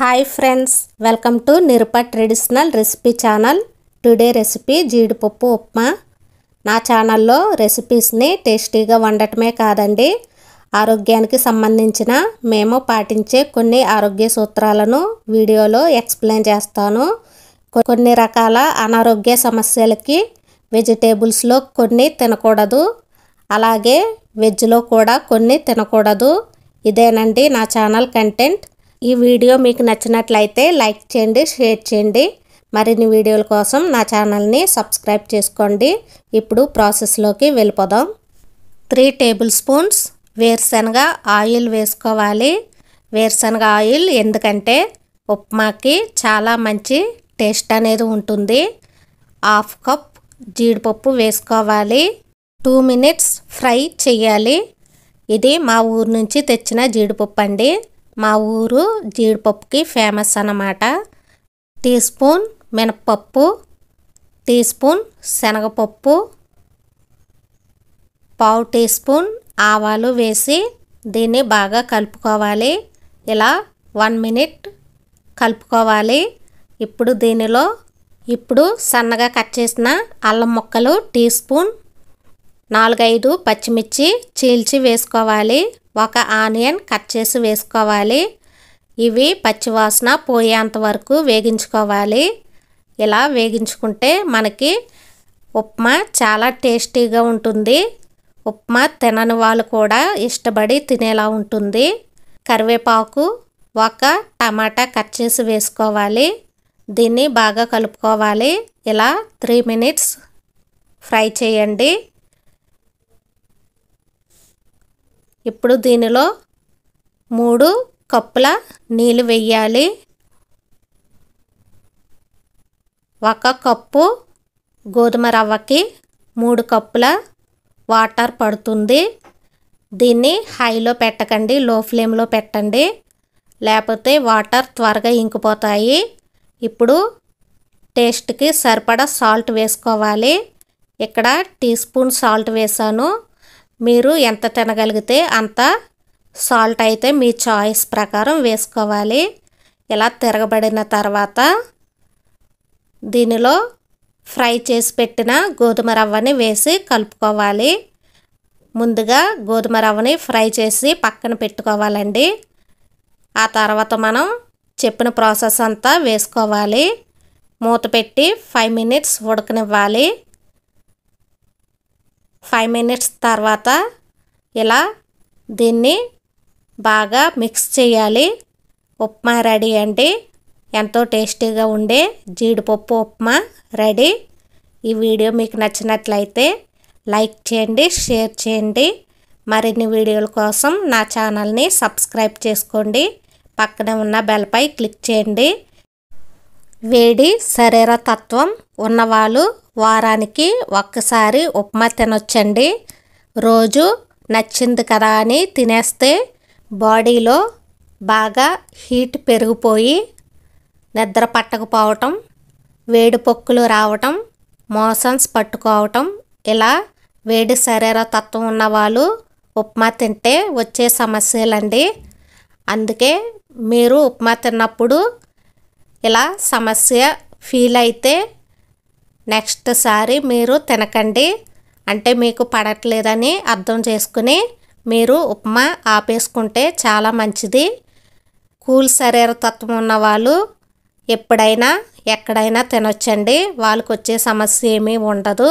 hi friends welcome to Nirupa traditional recipe channel today recipe జీడిపప్పు ఉప్మా నా ఛానల్లో రెసిపీస్ని టేస్టీగా వండటమే కాదండి ఆరోగ్యానికి సంబంధించిన మేము పాటించే కొన్ని ఆరోగ్య సూత్రాలను వీడియోలో ఎక్స్ప్లెయిన్ చేస్తాను కొన్ని రకాల అనారోగ్య సమస్యలకి వెజిటేబుల్స్లో కొన్ని తినకూడదు అలాగే వెజ్లో కూడా కొన్ని తినకూడదు ఇదేనండి నా ఛానల్ కంటెంట్ ఈ వీడియో మీకు నచ్చినట్లయితే లైక్ చేయండి షేర్ చేయండి మరిన్ని వీడియోల కోసం నా ఛానల్ని సబ్స్క్రైబ్ చేసుకోండి ఇప్పుడు ప్రాసెస్లోకి వెళ్ళిపోదాం త్రీ టేబుల్ స్పూన్స్ వేరుశనగ ఆయిల్ వేసుకోవాలి వేరుశనగ ఆయిల్ ఎందుకంటే ఉప్మాకి చాలా మంచి టేస్ట్ అనేది ఉంటుంది హాఫ్ కప్ జీడిపప్పు వేసుకోవాలి టూ మినిట్స్ ఫ్రై చేయాలి ఇది మా ఊరు నుంచి తెచ్చిన జీడిపప్పు అండి మా ఊరు జీడిపప్పుకి ఫేమస్ అన్నమాట టీ స్పూన్ మినప్పప్పు టీ స్పూన్ శనగపప్పు పావు టీ స్పూన్ ఆవాలు వేసి దీన్ని బాగా కలుపుకోవాలి ఇలా వన్ మినిట్ కలుపుకోవాలి ఇప్పుడు దీనిలో ఇప్పుడు సన్నగా కట్ చేసిన అల్లం ముక్కలు టీ స్పూన్ నాలుగైదు పచ్చిమిర్చి చీల్చి వేసుకోవాలి ఒక ఆనియన్ కట్ చేసి వేసుకోవాలి ఇవి పచ్చివాసన పోయేంత వరకు వేగించుకోవాలి ఇలా వేగించుకుంటే మనకి ఉప్మా చాలా టేస్టీగా ఉంటుంది ఉప్మా తినని వాళ్ళు కూడా ఇష్టపడి తినేలా ఉంటుంది కరివేపాకు ఒక టమాటా కట్ చేసి వేసుకోవాలి దీన్ని బాగా కలుపుకోవాలి ఇలా త్రీ మినిట్స్ ఫ్రై చేయండి ఇప్పుడు దీనిలో మూడు కప్పుల నీళ్ళు వెయ్యాలి ఒక కప్పు గోధుమ రవ్వకి మూడు కప్పుల వాటర్ పడుతుంది దీన్ని హైలో పెట్టకండి లో ఫ్లేమ్లో పెట్టండి లేకపోతే వాటర్ త్వరగా ఇంకిపోతాయి ఇప్పుడు టేస్ట్కి సరిపడా సాల్ట్ వేసుకోవాలి ఇక్కడ టీ స్పూన్ సాల్ట్ వేసాను మీరు ఎంత తినగలిగితే అంత సాల్ట్ అయితే మీ చాయిస్ ప్రకారం వేసుకోవాలి ఇలా తిరగబడిన తర్వాత దీనిలో ఫ్రై చేసి పెట్టిన గోధుమ రవ్వని వేసి కలుపుకోవాలి ముందుగా గోధుమ రవ్వని ఫ్రై చేసి పక్కన పెట్టుకోవాలండి ఆ తర్వాత మనం చెప్పిన ప్రాసెస్ అంతా వేసుకోవాలి మూత పెట్టి ఫైవ్ మినిట్స్ ఉడకనివ్వాలి ఫైవ్ మినిట్స్ తర్వాత ఇలా దీన్ని బాగా మిక్స్ చేయాలి ఉప్మా రెడీ అండి ఎంతో టేస్టీగా ఉండే జీడిపప్పు ఉప్మా రెడీ ఈ వీడియో మీకు నచ్చినట్లయితే లైక్ చేయండి షేర్ చేయండి మరిన్ని వీడియోల కోసం నా ఛానల్ని సబ్స్క్రైబ్ చేసుకోండి పక్కనే ఉన్న బెల్పై క్లిక్ చేయండి వేడి శరీర తత్వం ఉన్నవాళ్ళు వారానికి ఒక్కసారి ఉప్మా తినొచ్చండి రోజు నచ్చింది కదా అని తినేస్తే బాడీలో బాగా హీట్ పెరిగిపోయి నిద్ర పట్టకపోవటం వేడి పొక్కులు రావటం మోషన్స్ పట్టుకోవటం ఇలా వేడి శరీర తత్వం ఉన్నవాళ్ళు ఉప్మా తింటే వచ్చే సమస్యలండి అందుకే మీరు ఉప్మా తిన్నప్పుడు ఇలా సమస్య ఫీల్ అయితే నెక్స్ట్ సారి మీరు తినకండి అంటే మీకు పడట్లేదని అర్థం చేసుకుని మీరు ఉప్మా ఆపేసుకుంటే చాలా మంచిది కూల్ శరీర తత్వం ఉన్న వాళ్ళు ఎప్పుడైనా ఎక్కడైనా తినొచ్చండి వాళ్ళకు వచ్చే సమస్య ఏమీ ఉండదు